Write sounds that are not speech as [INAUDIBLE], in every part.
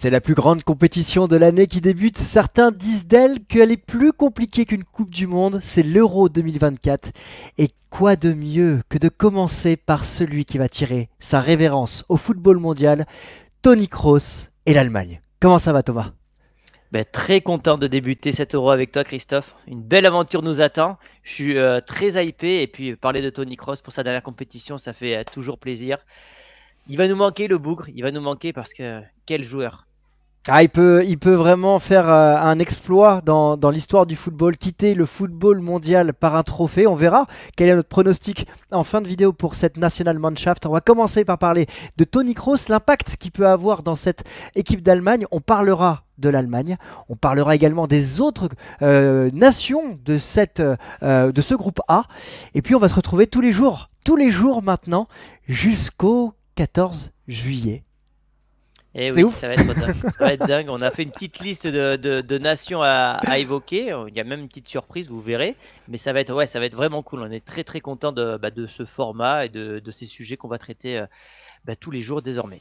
C'est la plus grande compétition de l'année qui débute. Certains disent d'elle qu'elle est plus compliquée qu'une Coupe du Monde. C'est l'Euro 2024. Et quoi de mieux que de commencer par celui qui va tirer sa révérence au football mondial, Tony Kroos et l'Allemagne. Comment ça va Thomas ben, très content de débuter cet euro avec toi, Christophe. Une belle aventure nous attend. Je suis euh, très hypé. Et puis, parler de Tony Cross pour sa dernière compétition, ça fait euh, toujours plaisir. Il va nous manquer le bougre. Il va nous manquer parce que quel joueur. Ah, il peut, vraiment faire euh, un exploit dans, l'histoire du football, quitter le football mondial par un trophée. On verra quel est notre pronostic en fin de vidéo pour cette National On va commencer par parler de Tony Kroos, l'impact qu'il peut avoir dans cette équipe d'Allemagne. On parlera de l'Allemagne. On parlera également des autres euh, nations de, euh, de ce groupe A. Et puis on va se retrouver tous les jours, tous les jours maintenant, jusqu'au 14 juillet eh oui, Ça, va être dingue. On a fait une petite liste de, nations à, évoquer. Il y a même une petite surprise, vous verrez. Mais ça va être, ouais, ça va être vraiment cool. On est très très content de, bah, ce format et de, ces sujets qu'on va traiter euh, bah, tous les jours désormais.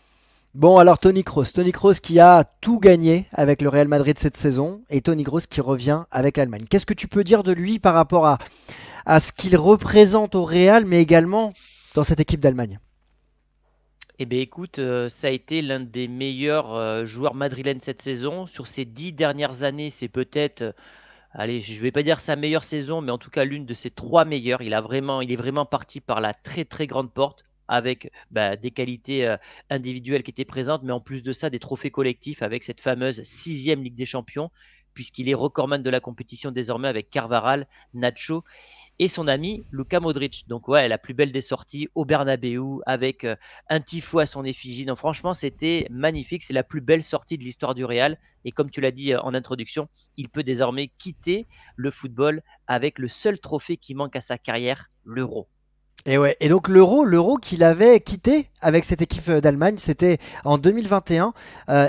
Bon, alors Tony Kroos. Tony Kroos qui a tout gagné avec le Real Madrid cette saison et Tony Kroos qui revient avec l'Allemagne. Qu'est-ce que tu peux dire de lui par rapport à ce qu'il représente au Real, mais également dans cette équipe d'Allemagne eh bien écoute, euh, ça a été l'un des meilleurs euh, joueurs madrilènes cette saison. Sur ces dix dernières années, c'est peut-être, euh, allez, je ne vais pas dire sa meilleure saison, mais en tout cas l'une de ses trois meilleures. Il, a vraiment, il est vraiment parti par la très très grande porte avec bah, des qualités individuelles qui étaient présentes, mais en plus de ça, des trophées collectifs avec cette fameuse sixième Ligue des Champions puisqu'il est recordman de la compétition désormais avec Carvaral, Nacho et son ami Luka Modric. Donc ouais, la plus belle des sorties au Bernabeu avec euh, un tifo à son effigie. Donc franchement, c'était magnifique. C'est la plus belle sortie de l'histoire du Real. Et comme tu l'as dit euh, en introduction, il peut désormais quitter le football avec le seul trophée qui manque à sa carrière, l'Euro. Et ouais, et donc l'euro, l'euro qu'il avait quitté avec cette équipe euh, d'Allemagne, c'était en 2021.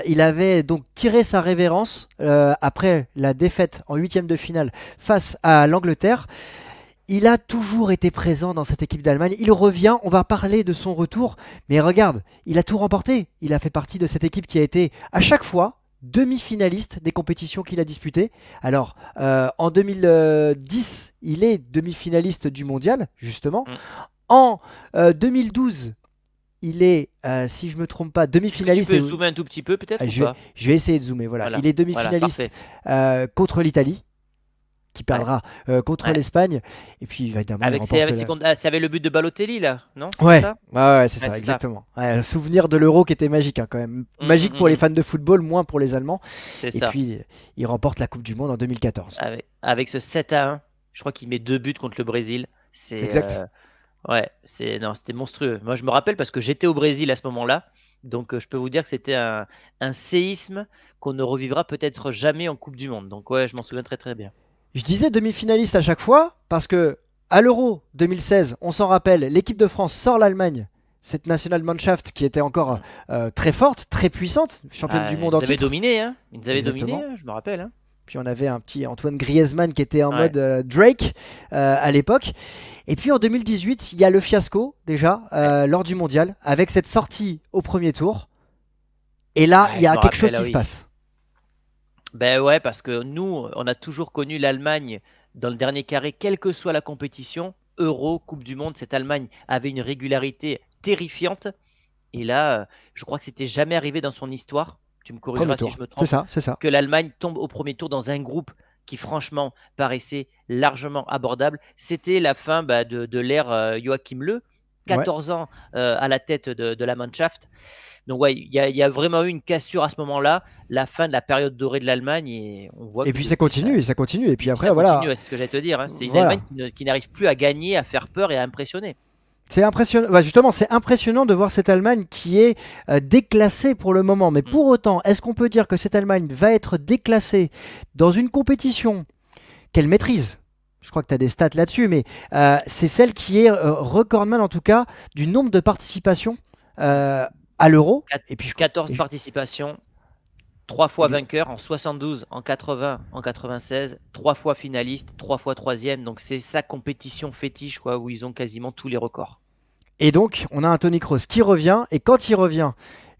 il avait donc tiré sa révérence après la défaite en huitième de finale face à l'Angleterre il a toujours été présent dans cette équipe d'Allemagne. Il revient, on va parler de son retour, mais regarde, il a tout remporté. Il a fait partie de cette équipe qui a été à chaque fois demi-finaliste des compétitions qu'il a disputées. Alors, euh, en 2010, il est demi-finaliste du mondial, justement. Mm. En 2012, euh, il est, euh, si je me trompe pas, demi-finaliste. Tu peux zoomer un tout petit peu peut-être ah, je, vais, essayer de zoomer, voilà. Il est demi-finaliste contre l'Italie qui perdra euh, contre l'Espagne. Et puis évidemment, avec, ah, c'est, avec, avec, le but de Balotelli là, non c'est ouais. Ça ouais, c'est ça, exactement. souvenir de l'Euro qui était magique hein, quand même, mm, magique mm, pour les mm. fans de football, moins pour les Allemands. Et puis il remporte la Coupe du Monde en 2014. Avec, ce 7 à 1, je crois qu'il met deux buts contre le Brésil. C'est exact. Euh, ouais, c'est non, c'était monstrueux. Moi je me rappelle parce que j'étais au Brésil à ce moment-là. Donc euh, je peux vous dire que c'était un, un séisme qu'on ne revivra peut-être jamais en Coupe du Monde. Donc ouais, je m'en souviens très très bien. Je disais demi-finaliste à chaque fois parce que à l'Euro 2016, on s'en rappelle, l'équipe de France sort l'Allemagne. Cette nationale Mannschaft qui était encore euh, très forte, très puissante, championne ah, du monde en titre. Hein. Ils avaient dominé, hein je me rappelle. Hein. puis on avait un petit Antoine Griezmann qui était en mode euh, Drake euh, à l'époque. Et puis en 2018, il y a le fiasco déjà lors du mondial avec cette sortie au premier tour. Et là, il y a quelque chose qui se passe. Ben ouais, parce que nous, on a toujours connu l'Allemagne dans le dernier carré, quelle que soit la compétition, Euro, Coupe du Monde, cette Allemagne avait une régularité terrifiante. Et là, euh, je crois que c'était jamais arrivé dans son histoire. Tu me corrigeras si je me trompe. C'est ça, c'est ça. Que l'Allemagne tombe au premier tour dans un groupe qui franchement paraissait largement abordable. C'était la fin bah, de, l'ère euh, Joachim Le. 14 ans euh, à la tête de, la Mannschaft. Donc ouais, il y, a vraiment eu une cassure à ce moment-là, la fin de la période dorée de l'Allemagne et on voit. Et puis ça continue, et ça continue, et puis après ça voilà. Continue, c'est ce que j'allais te dire. Hein. C'est une Allemagne qui, n'arrive plus à gagner, à faire peur et à impressionner. C'est impressionnant. Bah, justement, c'est impressionnant de voir cette Allemagne qui est euh, déclassée pour le moment. Mais mm. pour autant, est-ce qu'on peut dire que cette Allemagne va être déclassée dans une compétition qu'elle maîtrise je crois que tu as des stats là-dessus, mais euh, c'est celle qui est euh, recordman en tout cas du nombre de participations euh, à l'euro. Et 14 participations, 3 fois vainqueur en 72, en 80, en 96, 3 fois finaliste, 3 fois troisième. Donc c'est sa compétition fétiche quoi, où ils ont quasiment tous les records. Et donc on a un Tony Cross qui revient, et quand il revient,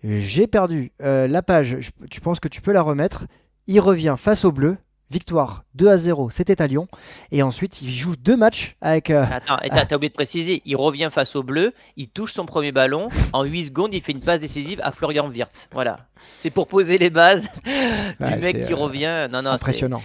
j'ai perdu la page, tu penses que tu peux la remettre, il revient face au bleu, victoire 2 à 0, c'était à Lyon. Et ensuite, il joue deux matchs avec. Euh, attends, t'as oublié de préciser, il revient face au bleu, il touche son premier ballon, en 8 secondes, il fait une passe décisive à Florian Wirtz. Voilà. C'est pour poser les bases [LAUGHS] du mec qui euh, revient. Non, non, impressionnant.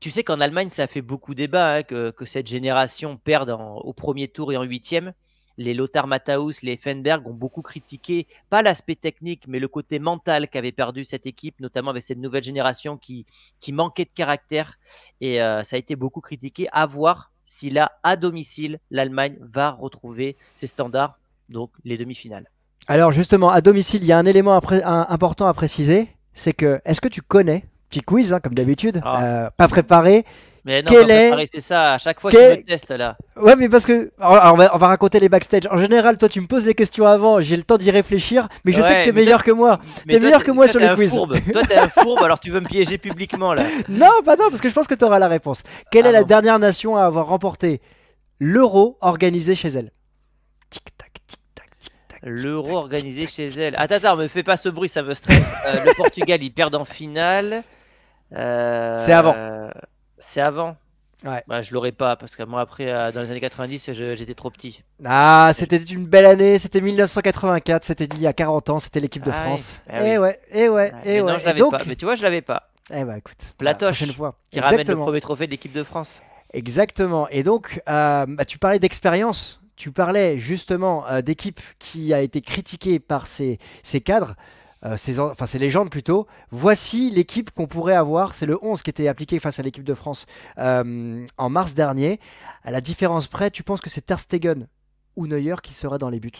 Tu sais qu'en Allemagne, ça fait beaucoup débat hein, que, cette génération perde au premier tour et en huitième les Lothar Matthaus, les Fenberg ont beaucoup critiqué, pas l'aspect technique, mais le côté mental qu'avait perdu cette équipe, notamment avec cette nouvelle génération qui, qui manquait de caractère. Et euh, ça a été beaucoup critiqué. À voir si là, à domicile, l'Allemagne va retrouver ses standards, donc les demi-finales. Alors justement, à domicile, il y a un élément important à préciser, c'est que, est-ce que tu connais, petit quiz hein, comme d'habitude, ah. euh, pas préparé, mais non, quel est... c'est ça, à chaque fois que je me teste là. Ouais, mais parce que. on, va, raconter les backstage. En général, toi, tu me poses les questions avant, j'ai le temps d'y réfléchir, mais je sais que t'es meilleur que moi. T'es meilleur que moi sur les quiz. [LAUGHS] toi, t'es un fourbe, alors tu veux me piéger publiquement là. Non, bah non, parce que je pense que t'auras la réponse. Quelle est ah la dernière nation à avoir remporté l'euro organisé chez elle Tic-tac, tic-tac, tic-tac. L'euro organisé chez elle. Attends, attends, me fais pas ce bruit, ça me stresse. Euh, le Portugal, ils perdent en finale. C'est avant. Euh, c'est avant. Ouais. Bah, je l'aurais pas parce que moi après euh, dans les années 90 j'étais trop petit. Ah c'était une belle année, c'était 1984, c'était il y a 40 ans, c'était l'équipe de France. Et ouais, et ouais, et ouais. mais tu vois je l'avais pas. Eh bah écoute. Platoche fois. qui ramène le premier trophée de l'équipe de France. Exactement. Et donc euh, bah, tu parlais d'expérience, tu parlais justement euh, d'équipe qui a été critiquée par ses, ses cadres. Euh, ces, enfin ces légendes plutôt, voici l'équipe qu'on pourrait avoir. C'est le 11 qui était appliqué face à l'équipe de France euh, en mars dernier. À la différence près, tu penses que c'est Stegen ou Neuer qui sera dans les buts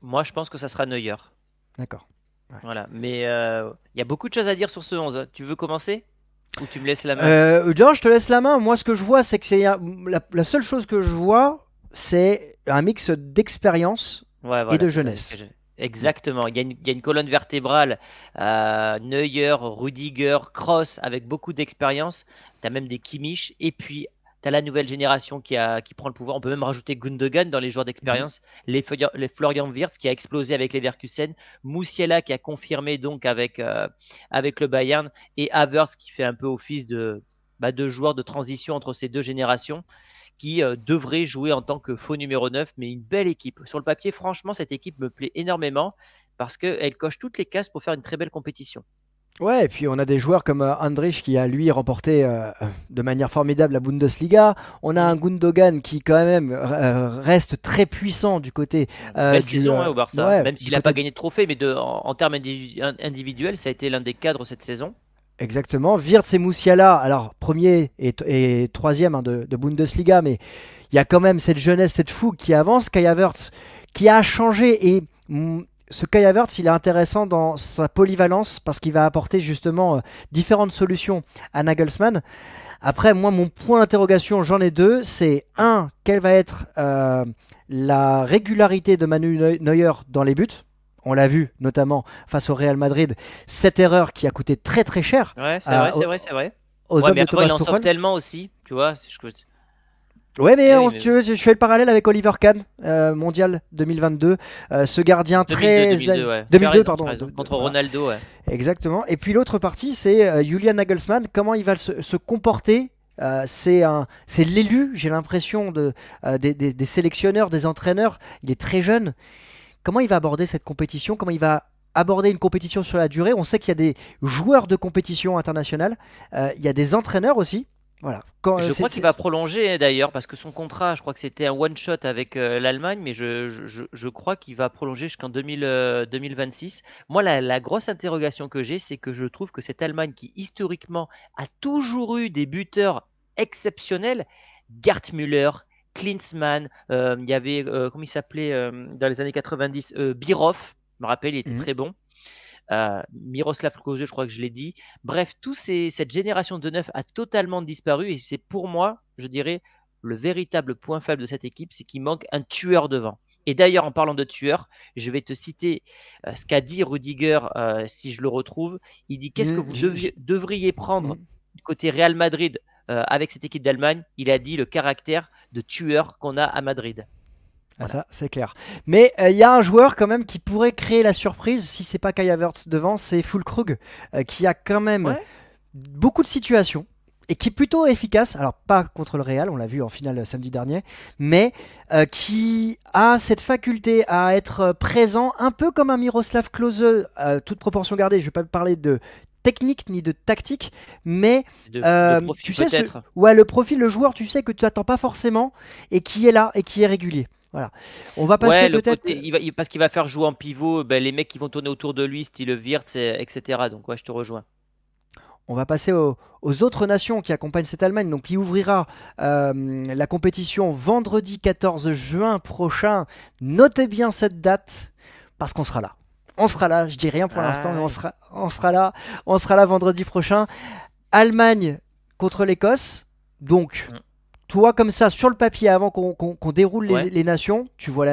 Moi, je pense que ça sera Neuer. D'accord. Voilà, mais il euh, y a beaucoup de choses à dire sur ce 11. Tu veux commencer ou tu me laisses la main Non, je te laisse la main. Moi, ce que je vois, c'est que c'est la, seule chose que je vois, c'est un mix d'expérience et de jeunesse. Exactement. Il y, a une, colonne vertébrale. Euh, Neuer, Rudiger, Cross, avec beaucoup d'expérience. Tu as même des Kimmich. Et puis, tu as la nouvelle génération qui, prend le pouvoir. On peut même rajouter Gundogan dans les joueurs d'expérience. Mhm. Les, Florian Wirtz qui a explosé avec les Verkusen. Moussiela qui a confirmé donc euh, avec, le Bayern. Et Havertz qui fait un peu office de, bah, de joueur de transition entre ces deux générations qui euh, devrait jouer en tant que faux numéro 9, mais une belle équipe. Sur le papier, franchement, cette équipe me plaît énormément parce qu'elle coche toutes les cases pour faire une très belle compétition. Ouais, et puis on a des joueurs comme euh, Andrich qui a lui remporté euh, de manière formidable la Bundesliga. On a un Gundogan qui quand même reste très puissant du côté. Euh, Belle saison hein, au Barça, même s'il n'a pas gagné de trophée, mais de, en, termes individuels, ça a été l'un des cadres cette saison. Exactement. Wirtz et Moussiala, alors premier et, troisième hein, de, Bundesliga, mais il y a quand même cette jeunesse, cette fougue qui avance. Kai Havertz qui a changé et mm, ce Kai Havertz il est intéressant dans sa polyvalence parce qu'il va apporter justement euh, différentes solutions à Nagelsmann. Après, moi, mon point d'interrogation, j'en ai deux. C'est un, quelle va être euh, la régularité de Manu Neuer dans les buts on l'a vu notamment face au Real Madrid. Cette erreur qui a coûté très très cher. Ouais, c'est vrai, c'est vrai, c'est vrai. Aux ouais, mais il en sort tellement aussi, tu vois. Ouais, mais, eh mais... je fais le parallèle avec Oliver Kahn, euh, mondial 2022, euh, ce gardien très 2002, pardon, contre Ronaldo. Ouais. Exactement. Et puis l'autre partie, c'est euh, Julian Nagelsmann. Comment il va se, se comporter euh, c'est l'élu, j'ai l'impression, de, des, des, sélectionneurs, des entraîneurs. Il est très jeune. Comment il va aborder cette compétition Comment il va aborder une compétition sur la durée On sait qu'il y a des joueurs de compétition internationale, euh, il y a des entraîneurs aussi. Voilà. Quand, je euh, crois qu'il va prolonger hein, d'ailleurs, parce que son contrat, je crois que c'était un one-shot avec euh, l'Allemagne, mais je, crois qu'il va prolonger jusqu'en 2026. Moi, la, la, grosse interrogation que j'ai, c'est que je trouve que cette Allemagne qui historiquement a toujours eu des buteurs exceptionnels, Gert Müller, Klinsmann, euh, il y avait, euh, comment il s'appelait euh, dans les années 90, Biroff, je me rappelle, il était mhm. très bon. Miroslav Klose, je crois que je l'ai dit. Bref, toute cette génération de neuf a totalement disparu et c'est pour moi, je dirais, le véritable point faible de cette équipe, c'est qu'il manque un tueur devant. Et d'ailleurs, en parlant de tueur, je vais te citer ce qu'a dit Rudiger, si je le retrouve. Il dit Qu'est-ce que mhm, vous devriez prendre mhm côté Real Madrid euh, avec cette équipe d'Allemagne, il a dit le caractère de tueur qu'on a à Madrid. Ah, ça, c'est clair. Mais euh, il y a un joueur quand même qui pourrait créer la surprise si c'est pas Kai Havertz devant, c'est Fulkrug euh, qui a quand même beaucoup de situations et qui est plutôt efficace, alors pas contre le Real, on l'a vu en finale samedi dernier, mais qui a cette faculté à être présent un peu comme un Miroslav Klose, toute proportion gardée, je ne vais pas parler de technique ni de tactique, mais euh, tu sais, le profil, le joueur, tu sais que tu n'attends pas forcément et qui est là et qui est régulier. Voilà. On va passer peut-être. parce qu'il va faire jouer en pivot ben, les mecs qui vont tourner autour de lui, style Wirtz, etc. Donc, ouais, je te rejoins. On va passer aux, autres nations qui accompagnent cette Allemagne, donc qui ouvrira euh, la compétition vendredi 14 juin prochain. Notez bien cette date parce qu'on sera là on sera là. Je dis rien pour l'instant, mais on sera, on sera là. On sera là vendredi prochain. Allemagne contre l'Écosse. Donc, mm. toi, comme ça, sur le papier, avant qu'on déroule les, nations, tu vois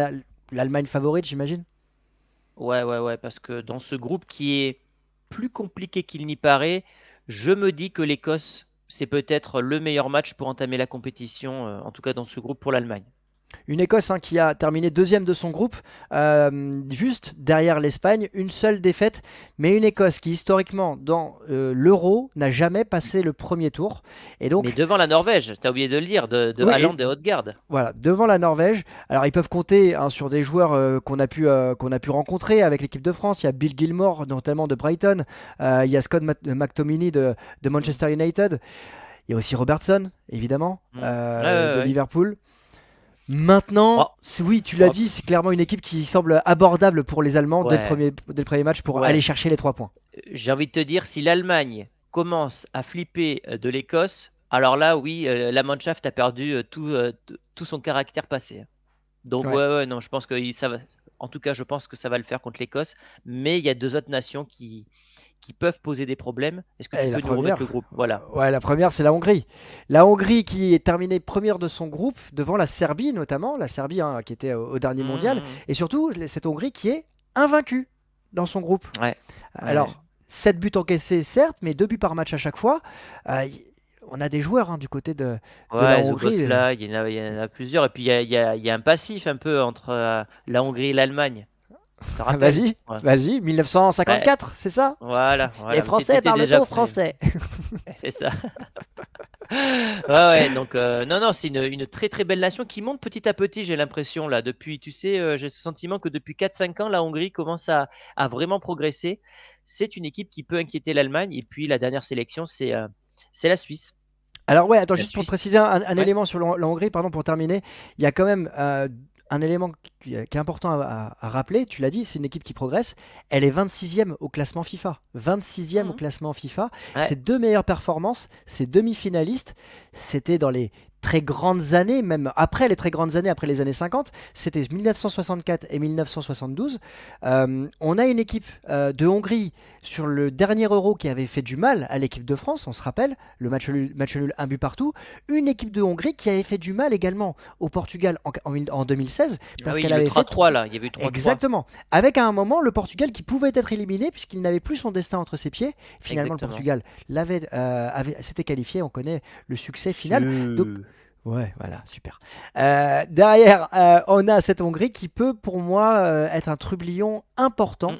l'Allemagne favorite, j'imagine Ouais, ouais, ouais, parce que dans ce groupe qui est plus compliqué qu'il n'y paraît, je me dis que l'Écosse, c'est peut-être le meilleur match pour entamer la compétition, euh, en tout cas dans ce groupe pour l'Allemagne. Une Écosse hein, qui a terminé deuxième de son groupe, euh, juste derrière l'Espagne, une seule défaite, mais une Écosse qui historiquement dans euh, l'Euro n'a jamais passé le premier tour. Et donc, mais devant la Norvège, t'as oublié de le lire, de, de et, Haute-Garde. Voilà, devant la Norvège. Alors ils peuvent compter hein, sur des joueurs euh, qu'on a, pu qu'on a pu rencontrer avec l'équipe de France. Il y a Bill Gilmore, notamment de Brighton, il y a Scott McTominay de, Manchester United, il y a aussi Robertson, évidemment, mm. de Liverpool. Maintenant, ah. oui, tu l'as ah. dit, c'est clairement une équipe qui semble abordable pour les Allemands dès, le premier, premier, match pour aller chercher les trois points. Euh, j'ai envie de te dire, si l'Allemagne commence à flipper euh, de l'Écosse, alors là, oui, euh, la Mannschaft a perdu tout, son caractère passé. Donc, oui, non, je pense que ça va. En tout cas, je pense que ça va le faire contre l'Écosse. Mais il y a deux autres nations qui, qui peuvent poser des problèmes. Est-ce que tu eh, peux nous remettre le groupe Voilà. Ouais, la première, c'est la Hongrie. La Hongrie qui est terminée première de son groupe devant la Serbie notamment, la Serbie hein, qui était au, dernier mmh. mondial, et surtout cette Hongrie qui est invaincue dans son groupe. Ouais. Euh, alors, sept 7 buts encaissés, certes, mais 2 buts par match à chaque fois. Euh, on a des joueurs hein, du côté de, la Hongrie. Euh. il, y en a, y, en a plusieurs. Et puis, il y a, un passif un peu entre la Hongrie et l'Allemagne. Vas-y, vas-y, 1954, c'est ça voilà, Les Français parlent taux français. [LAUGHS] c'est ça. [LAUGHS] ouais, donc euh, non, non, c'est une, très très belle nation qui monte petit à petit, j'ai l'impression, là, depuis, tu sais, euh, j'ai ce sentiment que depuis 4-5 ans, la Hongrie commence à, vraiment progresser. C'est une équipe qui peut inquiéter l'Allemagne, et puis la dernière sélection, c'est euh, la Suisse. Alors ouais, attends, juste pour préciser un, élément sur la, Hongrie, pardon, pour terminer, il y a quand même un élément qui, euh, est important à, rappeler, tu l'as dit, c'est une équipe qui progresse. Elle est 26e au classement FIFA. 26e au mhm. classement FIFA. Ses deux meilleures performances, ses demi-finalistes, c'était dans les très grandes années, même après les très grandes années, après les années 50, c'était 1964 et 1972. Euh, on a une équipe euh, de Hongrie sur le dernier Euro qui avait fait du mal à l'équipe de France, on se rappelle, le match nul, match un but partout. Une équipe de Hongrie qui avait fait du mal également au Portugal en, en, 2016 parce qu'elle avait 3 fait 3 là, il y avait eu Exactement. Avec à un moment le Portugal qui pouvait être éliminé puisqu'il n'avait plus son destin entre ses pieds. Finalement, le Portugal l'avait, euh, s'était qualifié. On connaît le succès final. Donc Ouais, voilà, super. Euh, derrière, euh, on a cette Hongrie qui peut, pour moi, euh, être un trublion important. Mm.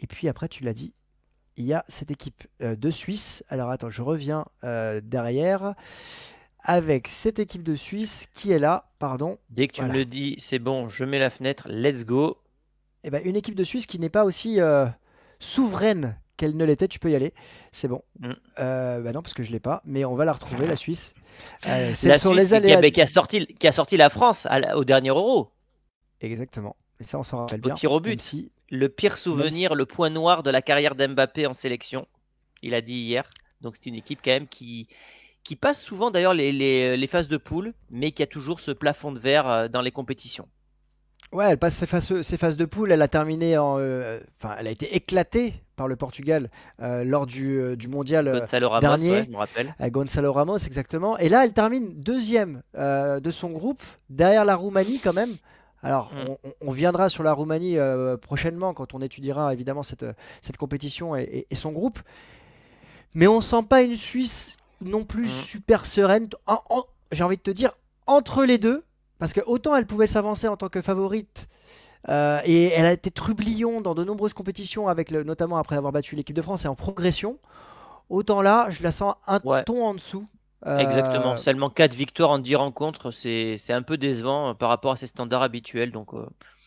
Et puis après, tu l'as dit, il y a cette équipe de Suisse. Alors attends, je reviens derrière avec cette équipe de Suisse qui est là, pardon. Dès que tu me le dis, c'est bon, je mets la fenêtre, let's go. Et eh ben, une équipe de Suisse qui n'est pas aussi souveraine qu'elle ne l'était. Tu peux y aller. C'est bon. Mm. Euh, bah non, parce que je l'ai pas. Mais on va la retrouver, la Suisse. c'est euh, la sur Suisse les qui, a, sorti, qui a sorti la France au dernier Euro. Exactement. Et ça, on s'en rappelle bien. Le pire souvenir, le point noir de la carrière d'Mbappé en sélection. Il a dit hier. Donc c'est une équipe quand même qui, qui passe souvent d'ailleurs les phases de poule, mais qui a toujours ce plafond de verre euh, dans les compétitions. Ouais, elle passe ses phases, ses phases de poule. Elle a terminé en. Euh, enfin, elle a été éclatée par le Portugal euh, lors du, euh, du mondial Ramos, dernier. je me rappelle. Gonzalo Ramos, exactement. Et là, elle termine deuxième de son groupe, derrière la Roumanie quand même. Alors, mm. on, viendra sur la Roumanie prochainement quand on étudiera évidemment cette, cette compétition et, son groupe. Mais on sent pas une Suisse non plus mm. super sereine. J'ai envie de te dire, entre les deux, parce que autant elle pouvait s'avancer en tant que favorite, euh, et elle a été trublion dans de nombreuses compétitions, avec le, notamment après avoir battu l'équipe de France, et en progression, autant là, je la sens un ton en dessous. Euh, Exactement, seulement 4 victoires en 10 rencontres, c'est un peu décevant euh, par rapport à ses standards habituels. Donc,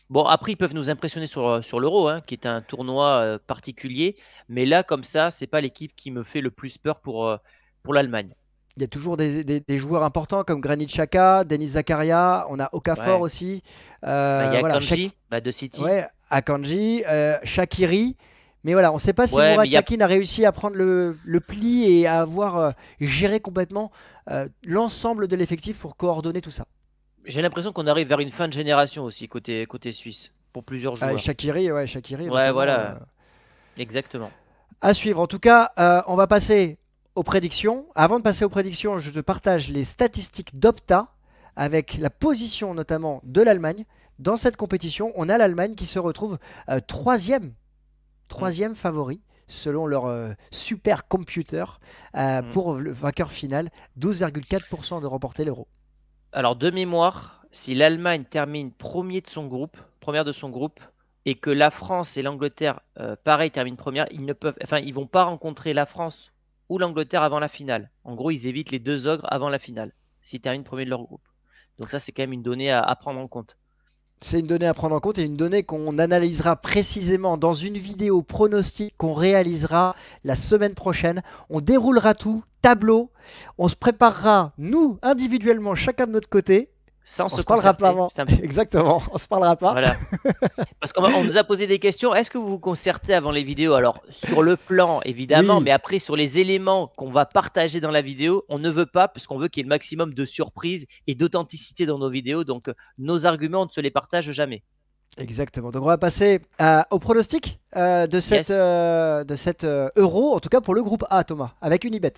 Bon, après, ils peuvent nous impressionner sur, sur l'Euro, hein, qui est un tournoi particulier, mais là, comme ça, c'est pas l'équipe qui me fait le plus peur pour, pour l'Allemagne il y a toujours des, joueurs importants comme Granit Chaka, Denis Zakaria, on a Okafor aussi. Euh, bah, Akanji, bah, de City. Ouais, Akanji, euh, Shakiri. Mais voilà, on ne sait pas si ouais, Mourad a... réussi à prendre le, pli et à avoir euh, géré complètement euh, l'ensemble de l'effectif pour coordonner tout ça. J'ai l'impression qu'on arrive vers une fin de génération aussi côté, côté suisse pour plusieurs ah, joueurs. Shakiri, ouais, Shakiri. Ouais, voilà. Exactement. À suivre. En tout cas, on va passer aux prédictions. Avant de passer aux prédictions, je te partage les statistiques d'Opta avec la position notamment de l'Allemagne. Dans cette compétition, on a l'Allemagne qui se retrouve euh, troisième, troisième favori selon leur euh, super computer euh, hmm. pour le vainqueur final, 12,4% de remporter l'euro. Alors de mémoire, si l'Allemagne termine premier de son groupe, première de son groupe, et que la France et l'Angleterre, pareil, terminent première, ils ne peuvent, enfin, ils vont pas rencontrer la France ou l'Angleterre avant la finale. En gros, ils évitent les deux ogres avant la finale, s'ils terminent premier de leur groupe. Donc ça, c'est quand même une donnée à, prendre en compte. C'est une donnée à prendre en compte et une donnée qu'on analysera précisément dans une vidéo pronostic qu'on réalisera la semaine prochaine. On déroulera tout, tableau, on se préparera, nous, individuellement, chacun de notre côté, on, se, parlera pas avant. [LAUGHS] Exactement, on se parlera pas. Voilà. [LAUGHS] Parce qu'on nous a posé des questions. Est-ce que vous vous concertez avant les vidéos Alors, sur le plan, évidemment, mais après, sur les éléments qu'on va partager dans la vidéo, on ne veut pas, parce qu'on veut qu'il y ait le maximum de surprises et d'authenticité dans nos vidéos. Donc, euh, nos arguments, on ne se les partage jamais. Exactement. Donc on va passer euh, au pronostic euh, de, cette, de cette euro, en tout cas pour le groupe A, Thomas, avec Unibet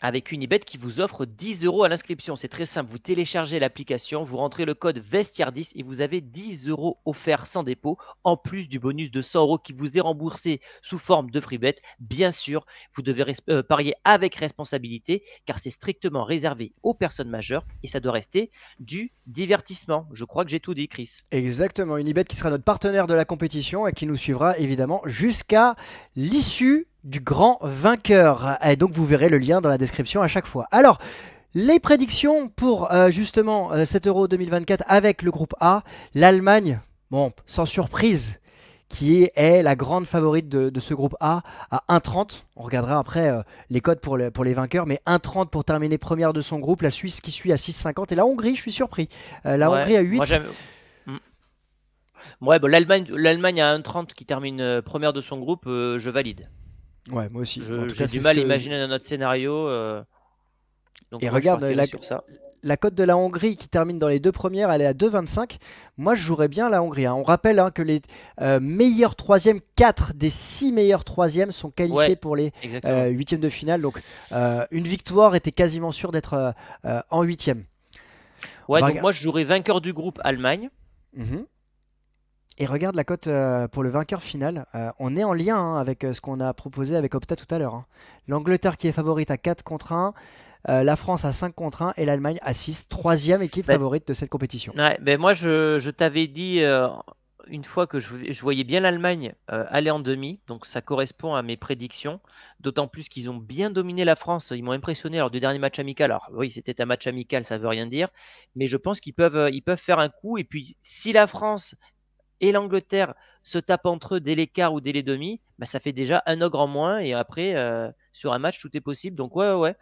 avec Unibet qui vous offre 10 euros à l'inscription. C'est très simple, vous téléchargez l'application, vous rentrez le code VESTIAR10 et vous avez 10 euros offerts sans dépôt, en plus du bonus de 100 euros qui vous est remboursé sous forme de Freebet. Bien sûr, vous devez euh, parier avec responsabilité car c'est strictement réservé aux personnes majeures et ça doit rester du divertissement. Je crois que j'ai tout dit, Chris. Exactement, Unibet qui sera notre partenaire de la compétition et qui nous suivra évidemment jusqu'à l'issue du grand vainqueur. Et donc vous verrez le lien dans la description à chaque fois. Alors, les prédictions pour euh, justement euh, cet Euro 2024 avec le groupe A, l'Allemagne, bon, sans surprise, qui est la grande favorite de, ce groupe A à 1,30. On regardera après euh, les codes pour, les vainqueurs, mais 1,30 pour terminer première de son groupe, la Suisse qui suit à 6,50 et la Hongrie, je suis surpris. la Hongrie à 8. Hmm. Ouais, bah, l'Allemagne à 1,30 qui termine première de son groupe, je valide. Ouais, moi aussi. J'ai du mal à imaginer dans notre scénario. Euh. et regarde la, la cote de la Hongrie qui termine dans les deux premières, elle est à 2,25. Moi, je jouerais bien la Hongrie. Hein. On rappelle hein, que les euh, meilleurs troisièmes, 4 des 6 meilleurs troisièmes sont qualifiés pour les euh, huitièmes e de finale. Donc, une victoire était quasiment sûre d'être en huitième. Ouais, donc moi, je jouerais vainqueur du groupe Allemagne. Mhm. Et regarde la cote euh, pour le vainqueur final. Euh, on est en lien hein, avec euh, ce qu'on a proposé avec Opta tout à l'heure. Hein. L'Angleterre qui est favorite à 4 contre 1. la France à 5 contre 1 et l'Allemagne à 6, troisième équipe ben, favorite de cette compétition. Ouais, ben, moi, je, t'avais dit une fois que je, je voyais bien l'Allemagne aller en demi, donc ça correspond à mes prédictions, d'autant plus qu'ils ont bien dominé la France, ils m'ont impressionné lors du dernier match amical. Alors oui, c'était un match amical, ça veut rien dire, mais je pense qu'ils peuvent, ils peuvent faire un coup, et puis si la France et l'Angleterre se tape entre eux dès l'écart ou dès les demi, bah, ça fait déjà un ogre en moins. Et après, euh, sur un match, tout est possible. Donc, ouais, ouais.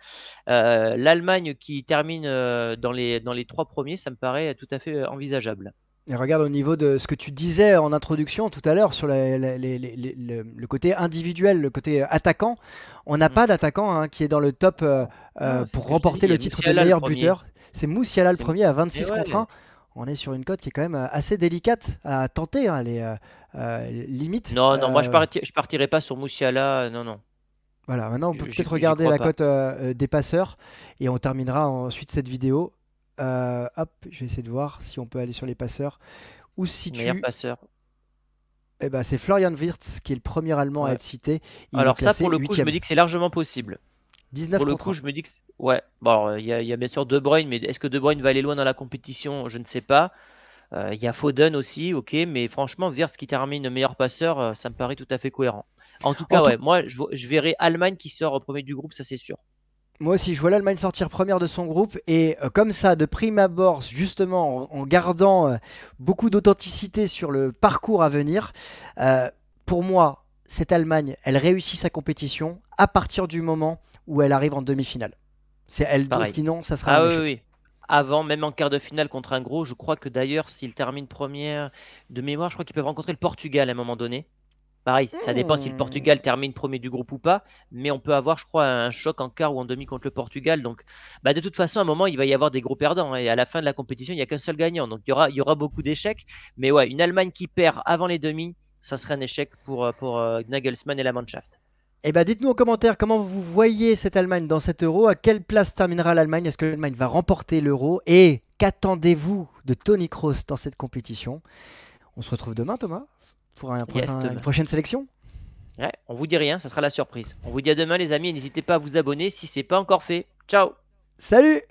Euh, L'Allemagne qui termine euh, dans, les, dans les trois premiers, ça me paraît tout à fait envisageable. Et regarde au niveau de ce que tu disais en introduction tout à l'heure sur le, côté individuel, le côté attaquant, on n'a mm. pas d'attaquant hein, qui est dans le top pour remporter le titre de meilleur buteur. C'est Moussiala le premier à 26 eh contre 1 on est sur une cote qui est quand même euh, assez délicate à tenter. Hein, les euh, euh, limite. Non, non, moi je, partirai, je partirai pas sur Moussiala. Non, non. Voilà, maintenant on peut peut-être regarder la cote des passeurs et on terminera ensuite cette vidéo. hop, je vais essayer de voir si on peut aller sur les passeurs ou si Meilleur passeur. Eh ben, c'est Florian Wirtz qui est le premier Allemand à être cité. Alors ça, pour le coup, je me dis que c'est largement possible. Pour le coup, je me dis que. Ouais, bon, il y, a bien sûr De Bruyne, mais est-ce que De Bruyne va aller loin dans la compétition Je ne sais pas. Euh, il y a Foden aussi, ok, mais franchement, ce qui termine meilleur passeur, euh, ça me paraît tout à fait cohérent. En tout cas, ouais, moi, je, verrai Allemagne qui sort au premier du groupe, ça c'est sûr. Moi aussi, je vois l'Allemagne sortir première de son groupe et euh, comme ça, de prime abord, justement, en, gardant beaucoup d'authenticité sur le parcours à venir, pour moi, cette Allemagne, elle réussit sa compétition à partir du moment ou elle arrive en demi-finale. C'est elle Pareil. sinon ça sera. Ah oui, Avant, même en quart de finale contre un gros, je crois que d'ailleurs, s'il termine première de mémoire, je crois qu'il peuvent rencontrer le Portugal à un moment donné. Pareil, ça hmm. dépend si le Portugal termine premier du groupe ou pas, mais on peut avoir, je crois, un choc en quart ou en demi contre le Portugal. Donc, bah, de toute façon, à un moment, il va y avoir des gros perdants. Hein, et à la fin de la compétition, il n'y a qu'un seul gagnant. Donc, il y aura, y aura beaucoup d'échecs. Mais ouais, une Allemagne qui perd avant les demi, ça serait un échec pour, euh, pour euh, Nagelsmann et la Mannschaft. Eh bien, dites-nous en commentaire comment vous voyez cette Allemagne dans cet euro. À quelle place terminera l'Allemagne Est-ce que l'Allemagne va remporter l'euro Et qu'attendez-vous de Tony Kroos dans cette compétition On se retrouve demain, Thomas, pour un une prochaine sélection. Ouais, on vous dit rien, ça sera la surprise. On vous dit à demain, les amis, et n'hésitez pas à vous abonner si c'est pas encore fait. Ciao Salut